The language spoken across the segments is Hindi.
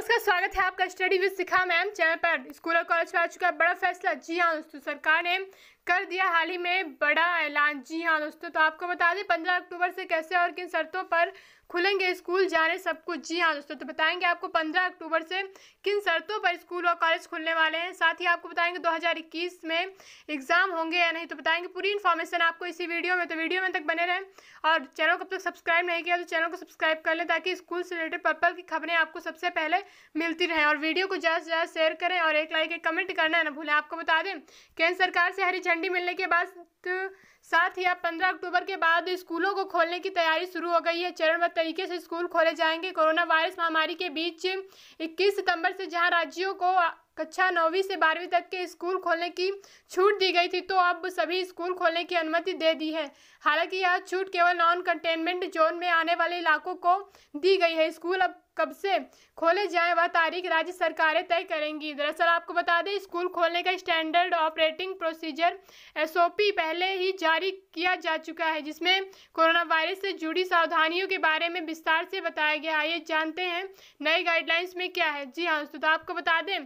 उसका स्वागत है आपका study with Shikha ma'am channel पर स्कूल और कॉलेज पर आ चुका है बड़ा फैसला जी हाँ दोस्तों सरकार ने कर दिया हाल ही में बड़ा ऐलान जी हाँ दोस्तों तो आपको बता दें पंद्रह अक्टूबर से कैसे और किन शर्तों पर खुलेंगे स्कूल जा रहे सब कुछ जी हाँ दोस्तों तो बताएंगे आपको पंद्रह अक्टूबर से किन शर्तों पर स्कूल और कॉलेज खुलने वाले हैं साथ ही आपको बताएंगे 2021 में एग्जाम होंगे या नहीं तो बताएंगे पूरी इन्फॉर्मेशन आपको इसी वीडियो में तो वीडियो में तक बने रहें और चैनल को अब तक सब्सक्राइब नहीं किया तो चैनल को सब्सक्राइब कर लें ताकि स्कूल से रिलेटेड पर्पल की खबरें आपको सबसे पहले मिलती रहें और वीडियो को ज़्यादा से ज़्यादा शेयर करें और एक लाइक एक कमेंट करना ना भूलें आपको बता दें केंद्र सरकार से हरी झंडी मिलने के बाद साथ ही अब 15 अक्टूबर के बाद स्कूलों को खोलने की तैयारी शुरू हो गई है चरणबद्ध तरीके से स्कूल खोले जाएंगे कोरोना वायरस महामारी के बीच 21 सितंबर से जहां राज्यों को कक्षा नौवीं से बारहवीं तक के स्कूल खोलने की छूट दी गई थी तो अब सभी स्कूल खोलने की अनुमति दे दी है हालांकि यह छूट केवल नॉन कंटेनमेंट जोन में आने वाले इलाकों को दी गई है स्कूल अब कब से खोले जाएं वह तारीख राज्य सरकारें तय करेंगी दरअसल आपको बता दें स्कूल खोलने का स्टैंडर्ड ऑपरेटिंग प्रोसीजर एसओपी पहले ही जारी किया जा चुका है जिसमें कोरोना वायरस से जुड़ी सावधानियों के बारे में विस्तार से बताया गया आइए जानते हैं नए गाइडलाइंस में क्या है जी हाँ तो आपको बता दें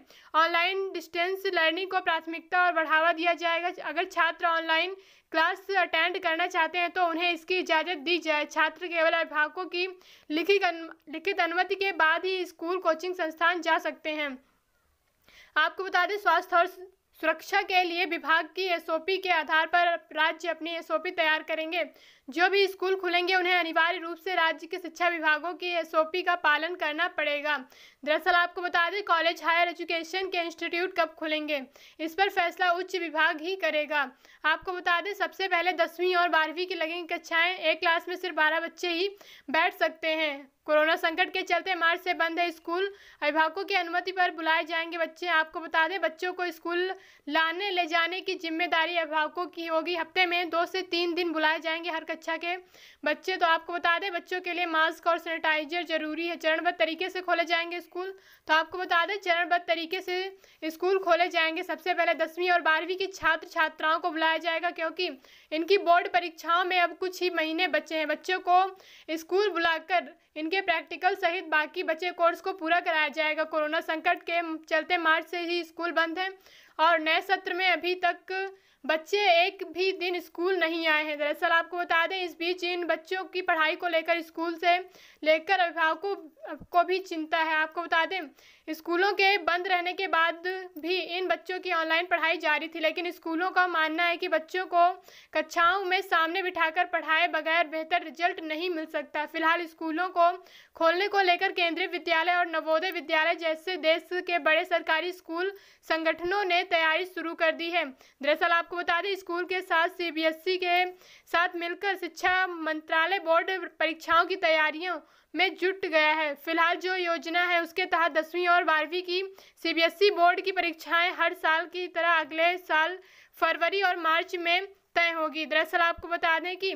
ऑनलाइन डिस्टेंस लर्निंग को प्राथमिकता और बढ़ावा दिया जाएगा अगर छात्र ऑनलाइन क्लास अटेंड करना चाहते हैं तो उन्हें इसकी इजाज़त दी जाए छात्र केवल अभिभावकों की लिखित लिखित अनुमति के बाद ही स्कूल कोचिंग संस्थान जा सकते हैं आपको बता दें स्वास्थ्य और सुरक्षा के लिए विभाग की एसओपी के आधार पर राज्य अपनी एसओपी तैयार करेंगे जो भी स्कूल खुलेंगे उन्हें अनिवार्य रूप से राज्य के शिक्षा विभागों की एसओपी का पालन करना पड़ेगा दरअसल आपको बता दें कॉलेज हायर एजुकेशन के इंस्टीट्यूट कब खुलेंगे इस पर फैसला उच्च विभाग ही करेगा आपको बता दें सबसे पहले दसवीं और बारहवीं की लगेंगी कक्षाएँ एक क्लास में सिर्फ बारह बच्चे ही बैठ सकते हैं कोरोना संकट के चलते मार्च से बंद है स्कूल अभिभावकों की अनुमति पर बुलाए जाएंगे बच्चे आपको बता दें बच्चों को स्कूल लाने ले जाने की जिम्मेदारी अभिभावकों की होगी हफ्ते में दो से तीन दिन बुलाए जाएंगे हर कक्षा के बच्चे तो आपको बता दें बच्चों के लिए मास्क और सैनिटाइजर जरूरी है चरणबद्ध तरीके से खोले जाएंगे स्कूल तो आपको बता दें चरणबद्ध तरीके से स्कूल खोले जाएंगे सबसे पहले दसवीं और बारहवीं की छात्र छात्राओं को बुलाया जाएगा क्योंकि इनकी बोर्ड परीक्षाओं में अब कुछ ही महीने बचे हैं बच्चों को स्कूल बुलाकर इनके उनके प्रैक्टिकल सहित बाकी बचे कोर्स को पूरा कराया जाएगा कोरोना संकट के चलते मार्च से ही स्कूल बंद हैं और नए सत्र में अभी तक बच्चे एक भी दिन स्कूल नहीं आए हैं दरअसल आपको बता दें इस बीच इन बच्चों की पढ़ाई को लेकर स्कूल से लेकर अभिभावकों को भी चिंता है आपको बता दें स्कूलों के बंद रहने के बाद भी इन बच्चों की ऑनलाइन पढ़ाई जारी थी लेकिन स्कूलों का मानना है कि बच्चों को कक्षाओं में सामने बिठाकर पढ़ाए बगैर बेहतर रिजल्ट नहीं मिल सकता फिलहाल स्कूलों को खोलने को लेकर केंद्रीय विद्यालय और नवोदय विद्यालय जैसे देश के बड़े सरकारी स्कूल संगठनों ने तैयारी शुरू कर दी है दरअसल आपको बता दें स्कूल के साथ सीबीएसई e के साथ मिलकर शिक्षा मंत्रालय बोर्ड परीक्षाओं की तैयारियों में जुट गया है फिलहाल जो योजना है उसके तहत दसवीं और बारहवीं की सीबीएसई e बोर्ड की परीक्षाएं हर साल की तरह अगले साल फरवरी और मार्च में तय होगी दरअसल आपको बता दें कि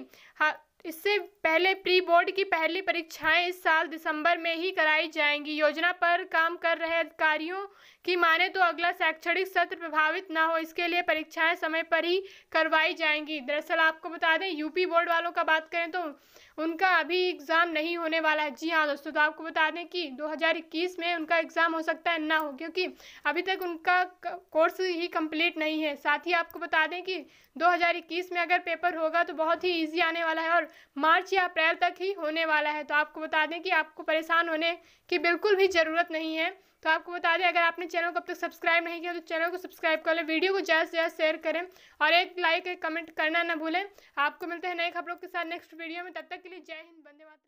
इससे पहले प्री बोर्ड की पहली परीक्षाएं इस साल दिसंबर में ही कराई जाएंगी योजना पर काम कर रहे अधिकारियों की माने तो अगला शैक्षणिक सत्र प्रभावित ना हो इसके लिए परीक्षाएं समय पर ही करवाई जाएंगी दरअसल आपको बता दें यूपी बोर्ड वालों का बात करें तो उनका अभी एग्ज़ाम नहीं होने वाला है जी हाँ दोस्तों तो आपको बता दें कि दो में उनका एग्ज़ाम हो सकता है ना हो क्योंकि अभी तक उनका कोर्स ही कम्प्लीट नहीं है साथ ही आपको बता दें कि दो में अगर पेपर होगा तो बहुत ही ईजी आने वाला है और मार्च या अप्रैल तक ही होने वाला है तो आपको बता दें कि आपको परेशान होने की बिल्कुल भी ज़रूरत नहीं है तो आपको बता दें अगर आपने चैनल को अब तक तो सब्सक्राइब नहीं किया तो चैनल को सब्सक्राइब कर लें वीडियो को ज़्यादा से ज़्यादा शेयर करें और एक लाइक एक कमेंट करना ना भूलें आपको मिलते हैं नए खबरों के साथ नेक्स्ट वीडियो में तब तक के लिए जय हिंद बंदे